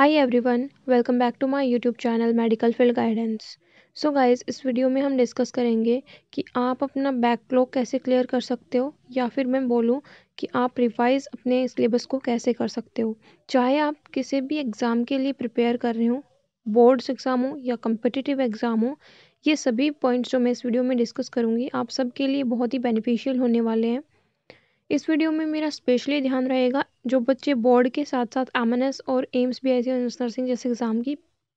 high everyone welcome back to my YouTube channel medical field guidance so guys इस video में हम discuss करेंगे कि आप अपना बैकलॉग कैसे क्लियर कर सकते हो या फिर मैं बोलूँ कि आप रिवाइज अपने सिलेबस को कैसे कर सकते हो चाहे आप किसी भी एग्ज़ाम के लिए प्रिपेयर कर रहे हो बोर्ड्स एग्ज़ाम हो या कम्पिटिटिव एग्ज़ाम हो ये सभी पॉइंट्स जो मैं इस वीडियो में डिस्कस करूँगी आप सबके लिए बहुत ही बेनिफिशियल होने वाले हैं इस वीडियो में मेरा स्पेशली ध्यान रहेगा जो बच्चे बोर्ड के साथ साथ एम और एम्स बी आई नर्सिंग जैसे एग्ज़ाम की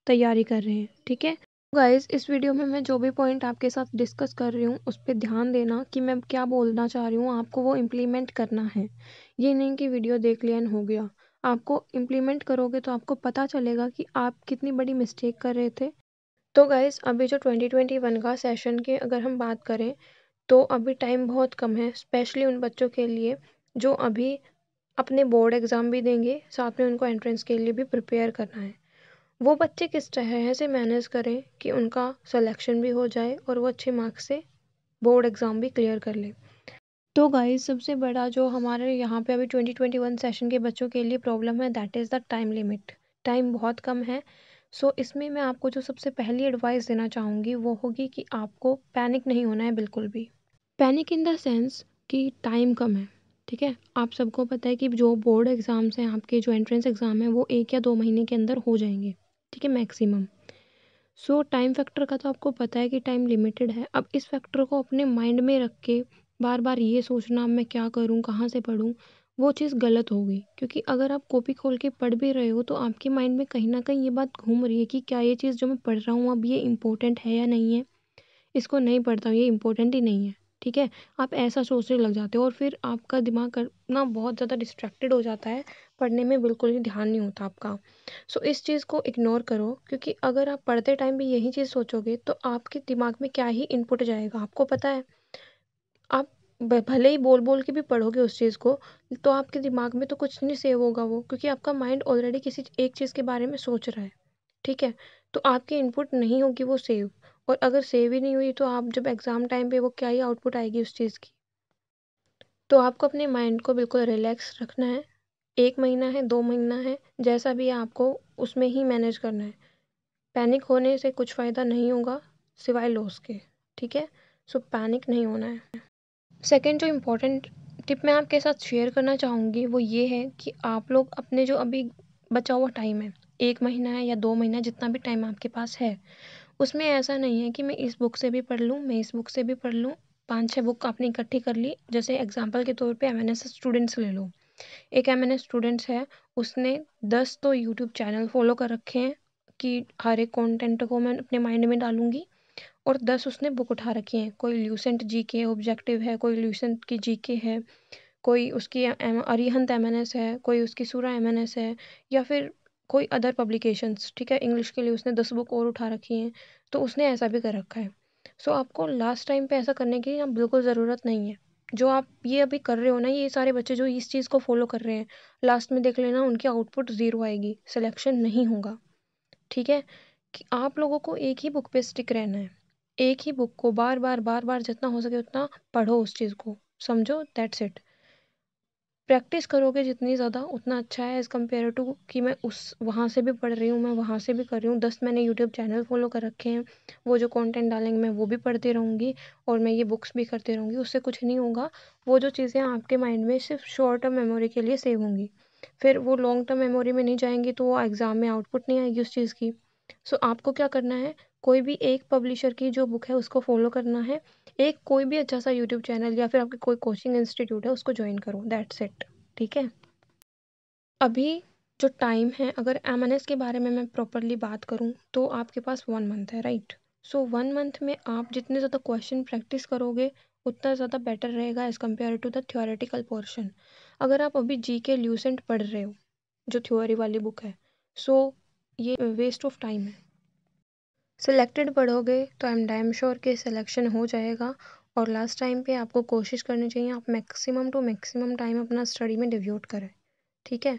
तैयारी कर रहे हैं ठीक है गाइज़ तो इस वीडियो में मैं जो भी पॉइंट आपके साथ डिस्कस कर रही हूँ उस पर ध्यान देना कि मैं क्या बोलना चाह रही हूँ आपको वो इम्प्लीमेंट करना है ये नहीं कि वीडियो देख लिया हो गया आपको इम्प्लीमेंट करोगे तो आपको पता चलेगा कि आप कितनी बड़ी मिस्टेक कर रहे थे तो गाइज़ अभी जो 2021 का सेशन के अगर हम बात करें तो अभी टाइम बहुत कम है स्पेशली उन बच्चों के लिए जो अभी अपने बोर्ड एग्ज़ाम भी देंगे साथ में उनको एंट्रेंस के लिए भी प्रिपेयर करना है वो बच्चे किस तरह से मैनेज करें कि उनका सलेक्शन भी हो जाए और वो अच्छे मार्क्स से बोर्ड एग्ज़ाम भी क्लियर कर लें तो गाइस सबसे बड़ा जो हमारे यहाँ पे अभी 2021 सेशन के बच्चों के लिए प्रॉब्लम है that is the time limit time बहुत कम है सो इसमें मैं आपको जो सबसे पहली एडवाइस देना चाहूँगी वो होगी कि आपको पैनिक नहीं होना है बिल्कुल भी पैनिक इन द सेंस कि टाइम कम है ठीक है आप सबको पता है कि जो बोर्ड एग्ज़ाम्स हैं आपके जो एंट्रेंस एग्ज़ाम हैं वो एक या दो महीने के अंदर हो जाएंगे ठीक है मैक्सिमम सो टाइम फैक्टर का तो आपको पता है कि टाइम लिमिटेड है अब इस फैक्टर को अपने माइंड में रख के बार बार ये सोचना मैं क्या करूँ कहाँ से पढ़ूँ वो चीज़ गलत होगी क्योंकि अगर आप कॉपी खोल के पढ़ भी रहे हो तो आपके माइंड में कहीं ना कहीं ये बात घूम रही है कि क्या ये चीज़ जो मैं पढ़ रहा हूँ अब ये इम्पोर्टेंट है या नहीं है इसको नहीं पढ़ता हूँ ये इम्पोर्टेंट ही नहीं है ठीक है आप ऐसा सोचने लग जाते हो और फिर आपका दिमाग करना बहुत ज़्यादा डिस्ट्रैक्टेड हो जाता है पढ़ने में बिल्कुल ही ध्यान नहीं होता आपका सो so, इस चीज़ को इग्नोर करो क्योंकि अगर आप पढ़ते टाइम भी यही चीज़ सोचोगे तो आपके दिमाग में क्या ही इनपुट जाएगा आपको पता है आप भले ही बोल बोल के भी पढ़ोगे उस चीज़ को तो आपके दिमाग में तो कुछ नहीं सेव होगा वो क्योंकि आपका माइंड ऑलरेडी किसी एक चीज़ के बारे में सोच रहा है ठीक है तो आपकी इनपुट नहीं होगी वो सेव और अगर सेव ही नहीं हुई तो आप जब एग्ज़ाम टाइम पे वो क्या ही आउटपुट आएगी उस चीज़ की तो आपको अपने माइंड को बिल्कुल रिलैक्स रखना है एक महीना है दो महीना है जैसा भी आपको उसमें ही मैनेज करना है पैनिक होने से कुछ फ़ायदा नहीं होगा सिवाय लॉस के ठीक है सो पैनिक नहीं होना है सेकेंड जो इम्पोर्टेंट टिप मैं आपके साथ शेयर करना चाहूँगी वो ये है कि आप लोग अपने जो अभी बचा हुआ टाइम है एक महीना है या दो महीना जितना भी टाइम आपके पास है उसमें ऐसा नहीं है कि मैं इस बुक से भी पढ़ लूँ मैं इस बुक से भी पढ़ लूँ पाँच छः बुक आपने इकट्ठी कर ली जैसे एग्जाम्पल के तौर पर एम एन एस स्टूडेंट्स ले लो एक एम एन एस स्टूडेंट्स है उसने दस तो यूट्यूब चैनल फॉलो कर रखे हैं कि हर एक कॉन्टेंट को मैं अपने माइंड में डालूँगी और दस उसने बुक उठा रखी हैं कोई ल्यूसेंट जी के ऑब्जेक्टिव है कोई ल्यूसेंट की जी के है कोई उसकी अरिहंत एम एन एस है कोई उसकी सूरा एम एन एस है या फिर कोई अदर पब्लिकेशंस ठीक है इंग्लिश के लिए उसने दस बुक और उठा रखी हैं तो उसने ऐसा भी कर रखा है सो so, आपको लास्ट टाइम पे ऐसा करने की बिल्कुल ज़रूरत नहीं है जो आप ये अभी कर रहे हो ना ये सारे बच्चे जो इस चीज़ को फॉलो कर रहे हैं लास्ट में देख लेना उनकी आउटपुट ज़ीरो आएगी सिलेक्शन नहीं होगा ठीक है कि आप लोगों को एक ही बुक पे स्टिक रहना है एक ही बुक को बार बार बार बार जितना हो सके उतना पढ़ो उस चीज़ को समझो दैट्स इट प्रैक्टिस करोगे जितनी ज़्यादा उतना अच्छा है एज़ कम्पेयर टू कि मैं उस वहाँ से भी पढ़ रही हूँ मैं वहाँ से भी कर रही हूँ दस मैंने यूट्यूब चैनल फॉलो कर रखे हैं वो जो कंटेंट डालेंगे मैं वो भी पढ़ती रहूँगी और मैं ये बुक्स भी करती रहूँगी उससे कुछ नहीं होगा वो जो चीज़ें आपके माइंड में सिर्फ शॉर्ट टर्म मेमोरी के लिए सेव होंगी फिर वो लॉन्ग टर्म मेमोरी में नहीं जाएंगी तो वो एग्ज़ाम में आउटपुट नहीं आएगी उस चीज़ की सो so, आपको क्या करना है कोई भी एक पब्लिशर की जो बुक है उसको फॉलो करना है एक कोई भी अच्छा सा यूट्यूब चैनल या फिर आपके कोई कोचिंग इंस्टीट्यूट है उसको ज्वाइन करो दैट्स इट ठीक है अभी जो टाइम है अगर एम के बारे में मैं प्रॉपरली बात करूँ तो आपके पास वन मंथ है राइट सो वन मंथ में आप जितने ज़्यादा क्वेश्चन प्रैक्टिस करोगे उतना ज़्यादा बेटर रहेगा as compare to the theoretical portion अगर आप अभी जी के ल्यूसेंट पढ़ रहे हो जो थ्योरी वाली बुक है सो so, ये वेस्ट ऑफ टाइम है सेलेक्टेड पढ़ोगे तो आई एम डैम श्योर कि सिलेक्शन हो जाएगा और लास्ट टाइम पे आपको कोशिश करनी चाहिए आप मैक्सिमम टू मैक्सिमम टाइम अपना स्टडी में डिव्यूट करें ठीक है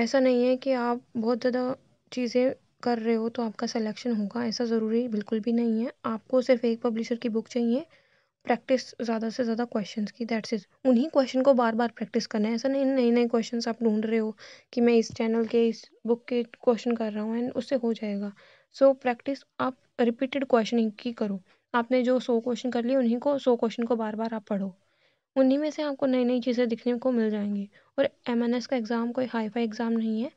ऐसा नहीं है कि आप बहुत ज़्यादा चीज़ें कर रहे हो तो आपका सिलेक्शन होगा ऐसा ज़रूरी बिल्कुल भी नहीं है आपको सिर्फ एक पब्लिशर की बुक चाहिए प्रैक्टिस ज़्यादा से ज़्यादा क्वेश्चन की दैट्स इज उन्हीं क्वेश्चन को बार बार प्रैक्टिस करना है ऐसा नहीं नए नए क्वेश्चन आप ढूंढ रहे हो कि मैं इस चैनल के इस बुक के क्वेश्चन कर रहा हूँ एंड उससे हो जाएगा सो प्रैक्टिस आप रिपीटेड क्वेश्चनिंग की करो आपने जो सौ क्वेश्चन कर लिए उन्हीं को सौ क्वेश्चन को बार बार आप पढ़ो उन्हीं में से आपको नई नई चीज़ें दिखने को मिल जाएंगी और एम का एग्ज़ाम कोई हाई फाई एग्ज़ाम नहीं है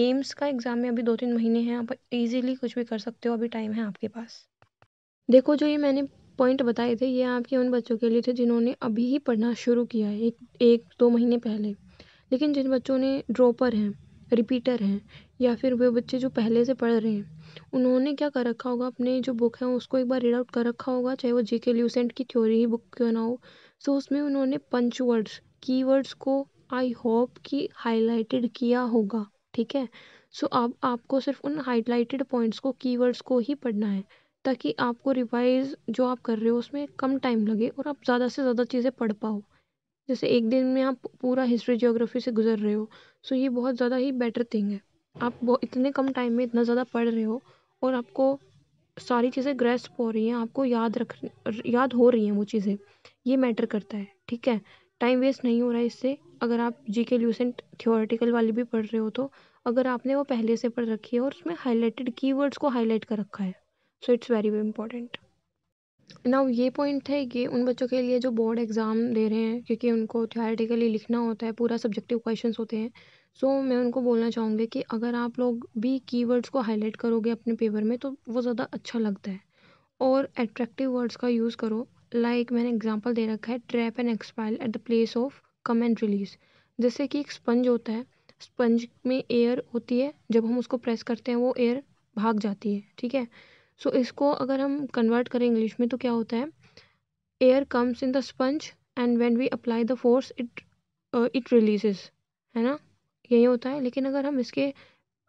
एम्स का एग्ज़ाम में अभी दो तीन महीने हैं आप इजीली कुछ भी कर सकते हो अभी टाइम है आपके पास देखो जो ये मैंने पॉइंट बताए थे ये आपके उन बच्चों के लिए थे जिन्होंने अभी ही पढ़ना शुरू किया है एक एक दो महीने पहले लेकिन जिन बच्चों ने ड्रॉपर हैं रिपीटर हैं या फिर वे बच्चे जो पहले से पढ़ रहे हैं उन्होंने क्या कर रखा होगा अपने जो बुक है उसको एक बार रीड आउट कर रखा होगा चाहे वो जे के ल्यूसेंट की थ्योरी ही बुक क्यों ना हो सो उसमें उन्होंने पंच वर्ड्स की वर्ड्स को आई होप कि हाईलाइटेड किया होगा ठीक है सो अब आपको सिर्फ उन हाईलाइटेड पॉइंट्स को की वर्ड्स को ही पढ़ना है ताकि आपको रिवाइज जो आप कर रहे हो उसमें कम टाइम लगे और आप ज़्यादा से ज़्यादा चीज़ें पढ़ पाओ जैसे एक दिन में आप पूरा हिस्ट्री जोग्राफी से गुजर रहे हो सो ये बहुत ज़्यादा ही बेटर थिंग है आप वो इतने कम टाइम में इतना ज़्यादा पढ़ रहे हो और आपको सारी चीज़ें ग्रेस्प हो रही हैं आपको याद रख याद हो रही हैं वो चीज़ें ये मैटर करता है ठीक है टाइम वेस्ट नहीं हो रहा है इससे अगर आप जी के ल्यूसेंट थियोरटिकल वाली भी पढ़ रहे हो तो अगर आपने वो पहले से पढ़ रखी है और उसमें हाईलाइटेड कीवर्ड्स को हाईलाइट कर रखा है so it's very very important now ये पॉइंट है कि उन बच्चों के लिए जो बोर्ड एग्ज़ाम दे रहे हैं क्योंकि उनको थियोरटिकली लिखना होता है पूरा सब्जेक्टिव क्वेश्चंस होते हैं सो मैं उनको बोलना चाहूँगी कि अगर आप लोग भी कीवर्ड्स को हाईलाइट करोगे अपने पेपर में तो वो ज़्यादा अच्छा लगता है और एट्रैक्टिव वर्ड्स का यूज़ करो लाइक मैंने एग्जांपल दे रखा है trap and expire at the place of come and release जैसे कि एक स्पंज होता है स्पंज में एयर होती है जब हम उसको प्रेस करते हैं वो एयर भाग जाती है ठीक है सो so, इसको अगर हम कन्वर्ट करें इंग्लिश में तो क्या होता है air comes in the sponge and when we apply the force it it release है ना यही होता है लेकिन अगर हम इसके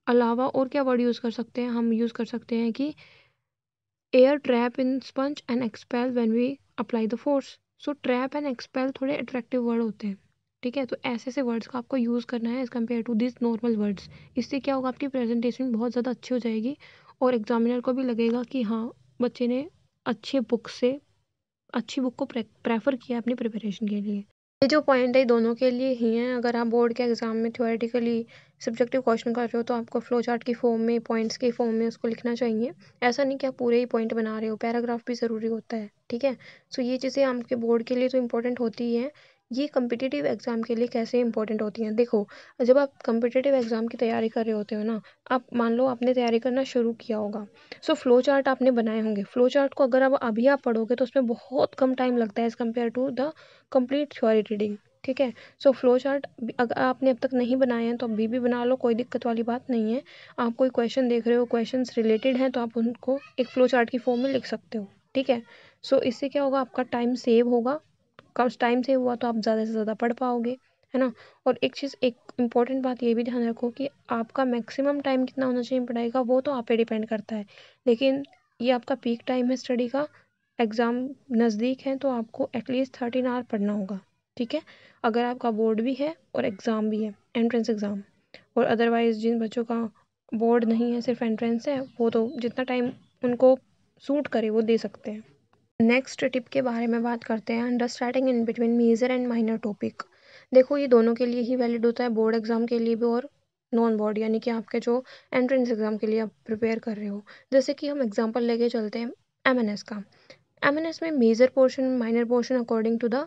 अलावा और क्या वर्ड यूज़ कर सकते हैं हम यूज़ कर सकते हैं कि air trap in sponge and expel when we apply the force so trap and expel थोड़े अट्रैक्टिव वर्ड होते हैं ठीक है तो ऐसे ऐसे वर्ड्स का आपको यूज़ करना है as compare to this normal words इससे क्या होगा आपकी प्रेजेंटेशन बहुत ज़्यादा अच्छी हो जाएगी और एग्जामिनर को भी लगेगा कि हाँ बच्चे ने अच्छे बुक से अच्छी बुक को प्रेफर किया अपनी प्रिपरेशन के लिए ये जो पॉइंट है दोनों के लिए ही हैं अगर आप बोर्ड के एग्जाम में थ्योरेटिकली सब्जेक्टिव क्वेश्चन कर रहे हो तो आपको फ्लो चार्ट की फॉर्म में पॉइंट्स के फॉर्म में उसको लिखना चाहिए ऐसा नहीं कि आप पूरे ही पॉइंट बना रहे हो पैराग्राफ भी ज़रूरी होता है ठीक है सो ये चीज़ें आपके बोर्ड के लिए तो इंपॉर्टेंट होती ही हैं ये कम्पिटिटिव एग्ज़ाम के लिए कैसे इंपॉर्टेंट होती हैं देखो जब आप कम्पिटिटिव एग्ज़ाम की तैयारी कर रहे होते हो ना आप मान लो आपने तैयारी करना शुरू किया होगा सो फ्लो चार्ट आपने बनाए होंगे फ्लो चार्ट को अगर आप अभी आप पढ़ोगे तो उसमें बहुत कम टाइम लगता है as compare to the complete theory reading ठीक है सो फ्लो चार्ट अगर आपने अब तक नहीं बनाए हैं तो अभी भी बना लो कोई दिक्कत वाली बात नहीं है आप कोई क्वेश्चन देख रहे हो क्वेश्चन रिलेटेड हैं तो आप उनको एक फ्लो चार्ट की फॉर्म में लिख सकते हो ठीक है सो so, इससे क्या होगा आपका टाइम सेव होगा आपका उस टाइम से हुआ तो आप ज़्यादा से ज़्यादा पढ़ पाओगे है ना और एक चीज़ एक इम्पॉर्टेंट बात ये भी ध्यान रखो कि आपका मैक्सिमम टाइम कितना होना चाहिए पढ़ाई का वो तो आप पे डिपेंड करता है लेकिन ये आपका पीक टाइम है स्टडी का एग्ज़ाम नज़दीक है तो आपको एटलीस्ट थर्टीन आवर पढ़ना होगा ठीक है अगर आपका बोर्ड भी है और एग्ज़ाम भी है एंट्रेंस एग्ज़ाम और अदरवाइज़ जिन बच्चों का बोर्ड नहीं है सिर्फ एंट्रेंस है वो तो जितना टाइम उनको सूट करे वो दे सकते हैं नेक्स्ट टिप के बारे में बात करते हैं understanding in between major and minor topic देखो ये दोनों के लिए ही वैलिड होता है बोर्ड एग्ज़ाम के लिए भी और नॉन बोर्ड यानी कि आपके जो एंट्रेंस एग्ज़ाम के लिए आप प्रिपेयर कर रहे हो जैसे कि हम एग्ज़ाम्पल लेके चलते हैं एम एन एस का एम एन एस में major portion minor portion according to the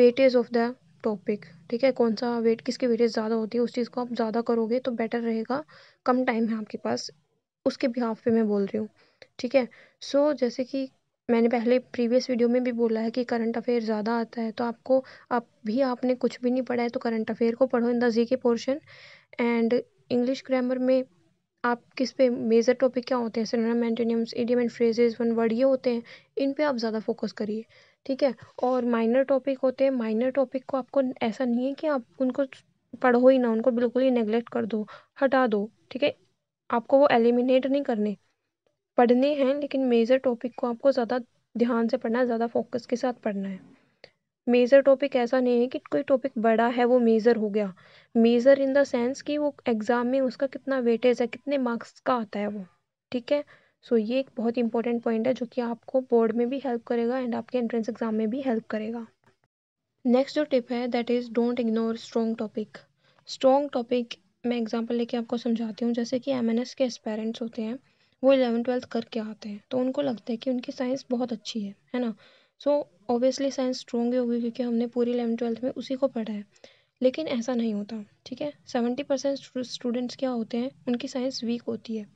weightage of the topic ठीक है कौन सा वेट किसकी वेटेज ज़्यादा होती है उस चीज़ को आप ज़्यादा करोगे तो बेटर रहेगा कम टाइम है आपके पास उसके बिहाफ पे मैं बोल रही हूँ ठीक है सो so, जैसे कि मैंने पहले प्रीवियस वीडियो में भी बोला है कि करंट अफेयर ज़्यादा आता है तो आपको आप भी आपने कुछ भी नहीं पढ़ा है तो करंट अफेयर को पढ़ो इन द जी के पोर्शन एंड इंग्लिश ग्रामर में आप किस पे मेजर टॉपिक क्या होते हैं synonym antonyms idiom and phrases one word ये होते हैं इन पे आप ज़्यादा फोकस करिए ठीक है और माइनर टॉपिक होते हैं माइनर टॉपिक को आपको ऐसा नहीं है कि आप उनको पढ़ो ही ना उनको बिल्कुल ही नेग्लेक्ट कर दो हटा दो ठीक है आपको वो एलिमिनेट नहीं करने पढ़ने हैं लेकिन मेजर टॉपिक को आपको ज़्यादा ध्यान से पढ़ना है ज़्यादा फोकस के साथ पढ़ना है मेजर टॉपिक ऐसा नहीं है कि कोई टॉपिक बड़ा है वो मेजर हो गया मेजर इन द सेंस कि वो एग्ज़ाम में उसका कितना वेटेज है कितने मार्क्स का आता है वो ठीक है सो so, ये एक बहुत इंपॉर्टेंट पॉइंट है जो कि आपको बोर्ड में भी हेल्प करेगा एंड आपके एंट्रेंस एग्जाम में भी हेल्प करेगा नेक्स्ट जो टिप है that is don't ignore strong topic strong topic मैं एग्जांपल लेके आपको समझाती हूँ जैसे कि एम के एस्पेरेंट्स होते हैं वो इलेवन ट्वेल्थ करके आते हैं तो उनको लगता है कि उनकी साइंस बहुत अच्छी है है ना सो ऑब्वियसली साइंस स्ट्रॉन्ग ही होगी क्योंकि हमने पूरी इलेवन ट्वेल्थ में उसी को पढ़ा है लेकिन ऐसा नहीं होता ठीक है सेवेंटी परसेंट स्टूडेंट्स क्या होते हैं उनकी साइंस वीक होती है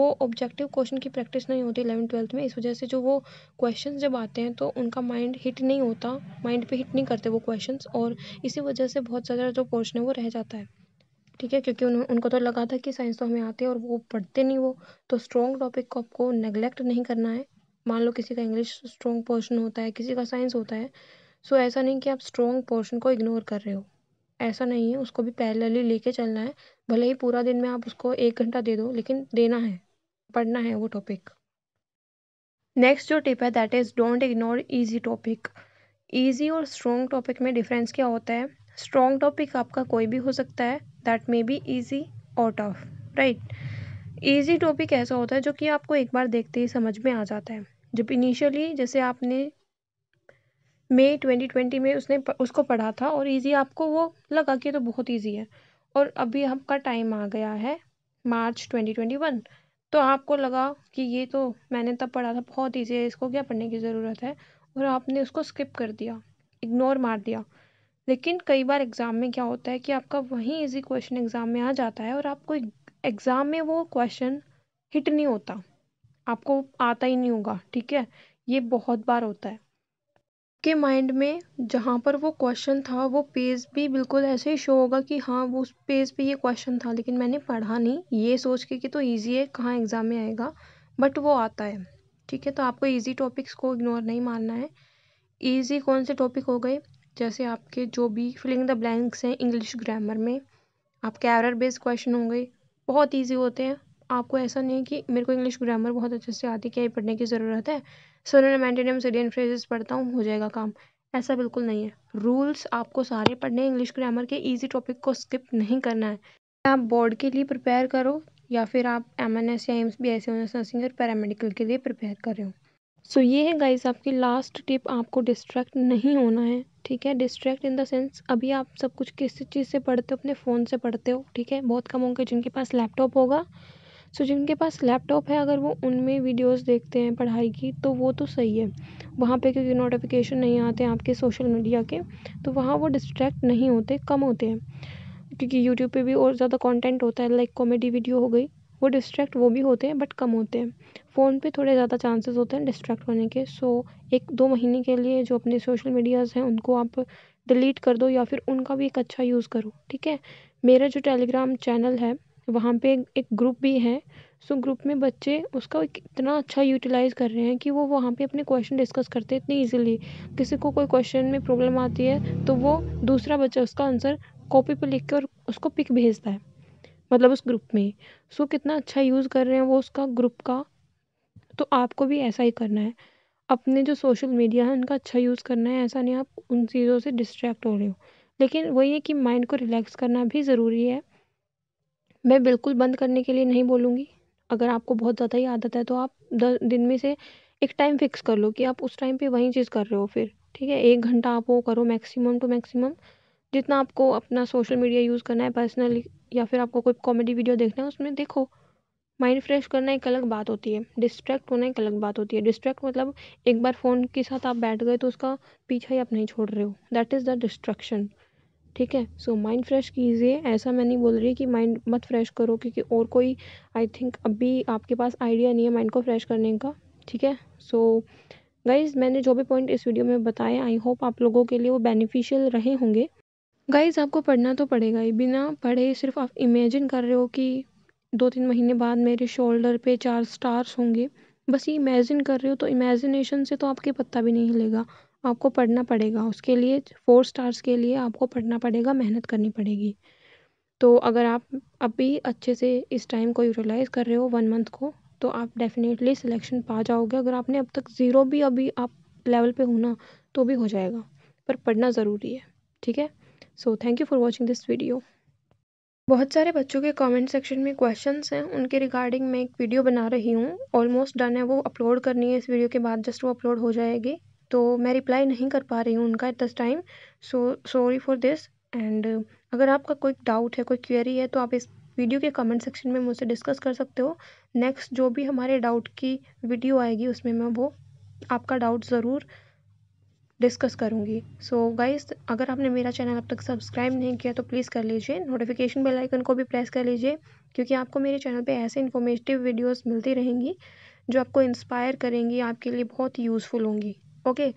वो ऑब्जेक्टिव क्वेश्चन की प्रैक्टिस नहीं होती इलेवन ट्वेल्थ में इस वजह से जो वो क्वेश्चन जब आते हैं तो उनका माइंड हिट नहीं होता माइंड पे हिट नहीं करते वो क्वेश्चन और इसी वजह से बहुत ज़्यादा जो पोर्शन है वो रह जाता है ठीक है क्योंकि उन, उनको तो लगा था कि साइंस तो हमें आती है और वो पढ़ते नहीं वो तो स्ट्रॉन्ग टॉपिक को आपको नेगलेक्ट नहीं करना है मान लो किसी का इंग्लिश स्ट्रॉन्ग पोर्शन होता है किसी का साइंस होता है सो so, ऐसा नहीं कि आप स्ट्रॉन्ग पोर्शन को इग्नोर कर रहे हो ऐसा नहीं है उसको भी पैरेलली लेके चलना है भले ही पूरा दिन में आप उसको एक घंटा दे दो लेकिन देना है पढ़ना है वो टॉपिक नेक्स्ट जो टिप है that is don't ignore easy topic easy और स्ट्रॉन्ग टॉपिक में डिफरेंस क्या होता है स्ट्रॉन्ग टॉपिक आपका कोई भी हो सकता है that may be easy out of right easy topic ऐसा होता है जो कि आपको एक बार देखते ही समझ में आ जाता है जब इनिशियली जैसे आपने मई ट्वेंटी ट्वेंटी में उसने उसको पढ़ा था और ईज़ी आपको वो लगा कि तो बहुत ईजी है और अभी आपका टाइम आ गया है मार्च ट्वेंटी ट्वेंटी वन तो आपको लगा कि ये तो मैंने तब पढ़ा था बहुत ईजी है इसको क्या पढ़ने की ज़रूरत है और आपने उसको स्किप कर दिया इग्नोर मार दिया लेकिन कई बार एग्ज़ाम में क्या होता है कि आपका वही इज़ी क्वेश्चन एग्ज़ाम में आ जाता है और आपको एग्ज़ाम में वो क्वेश्चन हिट नहीं होता आपको आता ही नहीं होगा ठीक है ये बहुत बार होता है के माइंड में जहाँ पर वो क्वेश्चन था वो पेज भी बिल्कुल ऐसे ही शो होगा कि हाँ वो उस पेज पे ये क्वेश्चन था लेकिन मैंने पढ़ा नहीं ये सोच के कि तो इजी है कहाँ एग्ज़ाम में आएगा बट वो आता है ठीक है तो आपको इजी टॉपिक्स को इग्नोर नहीं मानना है इजी कौन से टॉपिक हो गए जैसे आपके जो भी फिलिंग द ब्लैंक्स हैं इंग्लिश ग्रामर में आपके एरर बेस्ड क्वेश्चन होंगे बहुत ईज़ी होते हैं आपको ऐसा नहीं है कि मेरे को इंग्लिश ग्रामर बहुत अच्छे से आती क्या पढ़ने की ज़रूरत है सोनम एंटेनियम सीरियन फ्रेजेस पढ़ता हूँ हो जाएगा काम ऐसा बिल्कुल नहीं है रूल्स आपको सारे पढ़ने हैं इंग्लिश ग्रामर के ईजी टॉपिक को स्किप नहीं करना है आप बोर्ड के लिए प्रिपेयर करो या फिर आप एम एन एस या एम्स बी एस नर्सिंग और पैरामेडिकल के लिए प्रिपेयर कर रहे हो सो ये है गाइस आपकी लास्ट टिप आपको डिस्ट्रैक्ट नहीं होना है ठीक है डिस्ट्रैक्ट इन द सेंस अभी आप सब कुछ किस चीज़ से पढ़ते हो अपने फ़ोन से पढ़ते हो ठीक है बहुत कम होंगे जिनके पास लैपटॉप होगा सो जिनके पास लैपटॉप है अगर वो उनमें वीडियोस देखते हैं पढ़ाई की तो वो तो सही है वहाँ पे क्योंकि नोटिफिकेशन नहीं आते हैं आपके सोशल मीडिया के तो वहाँ वो डिस्ट्रैक्ट नहीं होते कम होते हैं क्योंकि यूट्यूब पे भी और ज़्यादा कंटेंट होता है लाइक कॉमेडी वीडियो हो गई वो डिस्ट्रैक्ट वो भी होते हैं बट कम होते हैं फ़ोन पे थोड़े ज़्यादा चांसेस होते हैं डिस्ट्रैक्ट होने के सो एक दो महीने के लिए जो अपने सोशल मीडियाज़ हैं उनको आप डिलीट कर दो या फिर उनका भी एक अच्छा यूज़ करो ठीक है मेरा जो टेलीग्राम चैनल है वहाँ पे एक ग्रुप भी है सो ग्रुप में बच्चे उसका इतना अच्छा यूटिलाइज़ कर रहे हैं कि वो वहाँ पे अपने क्वेश्चन डिस्कस करते हैं इतनी इजीली किसी को कोई क्वेश्चन में प्रॉब्लम आती है तो वो दूसरा बच्चा उसका आंसर कॉपी पे लिख के और उसको पिक भेजता है मतलब उस ग्रुप में सो कितना अच्छा यूज़ कर रहे हैं वो उसका ग्रुप का तो आपको भी ऐसा ही करना है अपने जो सोशल मीडिया है उनका अच्छा यूज़ करना है ऐसा नहीं आप उन चीज़ों से डिस्ट्रैक्ट हो रहे हो लेकिन वही है कि माइंड को रिलैक्स करना भी ज़रूरी है मैं बिल्कुल बंद करने के लिए नहीं बोलूँगी अगर आपको बहुत ज़्यादा ही आदत है तो आप दिन में से एक टाइम फिक्स कर लो कि आप उस टाइम पे वही चीज़ कर रहे हो फिर ठीक है एक घंटा आप वो करो मैक्सिमम टू मैक्सिमम जितना आपको अपना सोशल मीडिया यूज़ करना है पर्सनली या फिर आपको कोई कॉमेडी वीडियो देखना है उसमें देखो माइंड फ्रेश करना एक अलग बात होती है डिस्ट्रैक्ट होना एक अलग बात होती है डिस्ट्रैक्ट मतलब एक बार फ़ोन के साथ आप बैठ गए तो उसका पीछा ही आप नहीं छोड़ रहे हो दैट इज़ द डिस्ट्रैक्शन ठीक है सो माइंड फ्रेश कीजिए ऐसा मैं नहीं बोल रही कि माइंड मत फ्रेश करो क्योंकि और कोई आई थिंक अभी आपके पास आइडिया नहीं है माइंड को फ्रेश करने का ठीक है सो so, गाइज मैंने जो भी पॉइंट इस वीडियो में बताए आई होप आप लोगों के लिए वो बेनिफिशियल रहे होंगे गाइज़ आपको पढ़ना तो पड़ेगा ही बिना पढ़े सिर्फ आप इमेजिन कर रहे हो कि दो तीन महीने बाद मेरे शोल्डर पे चार स्टार्स होंगे बस ये इमेजिन कर रहे हो तो इमेजिनेशन से तो आपके पत्ता भी नहीं हिलेगा आपको पढ़ना पड़ेगा उसके लिए फोर स्टार्स के लिए आपको पढ़ना पड़ेगा मेहनत करनी पड़ेगी तो अगर आप अभी अच्छे से इस टाइम को यूटिलाइज़ कर रहे हो वन मंथ को तो आप डेफिनेटली सिलेक्शन पा जाओगे अगर आपने अब तक ज़ीरो भी अभी आप लेवल पे होना तो भी हो जाएगा पर पढ़ना ज़रूरी है ठीक है so thank you for watching this video बहुत सारे बच्चों के कमेंट सेक्शन में क्वेश्चंस हैं उनके रिगार्डिंग मैं एक वीडियो बना रही हूँ ऑलमोस्ट डन है वो अपलोड करनी है इस वीडियो के बाद जस्ट वो अपलोड हो जाएगी तो मैं रिप्लाई नहीं कर पा रही हूँ उनका at this time so sorry for this and अगर आपका कोई डाउट है कोई क्वेरी है तो आप इस वीडियो के कमेंट सेक्शन में मुझसे डिस्कस कर सकते हो नेक्स्ट जो भी हमारे डाउट की वीडियो आएगी उसमें मैं वो आपका डाउट ज़रूर डिस्कस करूँगी सो गाइस अगर आपने मेरा चैनल अब तक सब्सक्राइब नहीं किया तो प्लीज़ कर लीजिए नोटिफिकेशन बेल आइकन को भी प्रेस कर लीजिए क्योंकि आपको मेरे चैनल पे ऐसे इन्फॉर्मेटिव वीडियोस मिलती रहेंगी जो आपको इंस्पायर करेंगी आपके लिए बहुत यूज़फुल होंगी ओके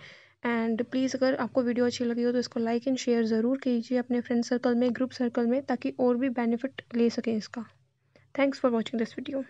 एंड प्लीज़ अगर आपको वीडियो अच्छी लगी हो तो इसको लाइक एंड शेयर ज़रूर कीजिए अपने फ्रेंड सर्कल में ग्रुप सर्कल में ताकि और भी बेनिफिट ले सकें इसका thanks for watching this video